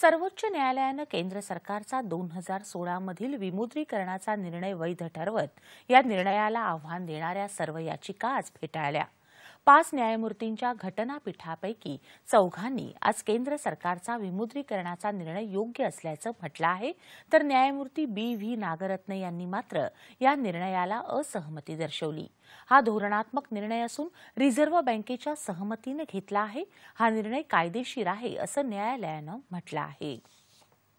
सर्वोच्च न्यायालयानं केंद्र सरकारचा दोन हजार सोळामधील विमुद्रीकरणाचा निर्णय वैध ठरवत या निर्णयाला आव्हान देणाऱ्या सर्व याचिका आज फेटाळल्या पाच न्यायमूर्तींच्या घटनापीठापैकी चौघांनी आज केंद्र सरकारचा विमुद्रीकरणाचा निर्णय योग्य असल्याचं म्हटलं आहे तर न्यायमूर्ती बी व्ही नागरत्न यांनी मात्र या निर्णयाला असहमती दर्शवली हा धोरणात्मक निर्णय असून रिझर्व्ह बँकेच्या सहमतीनं घेतला आहे हा निर्णय कायदेशीर आहे असं न्यायालयानं म्हटलं आहे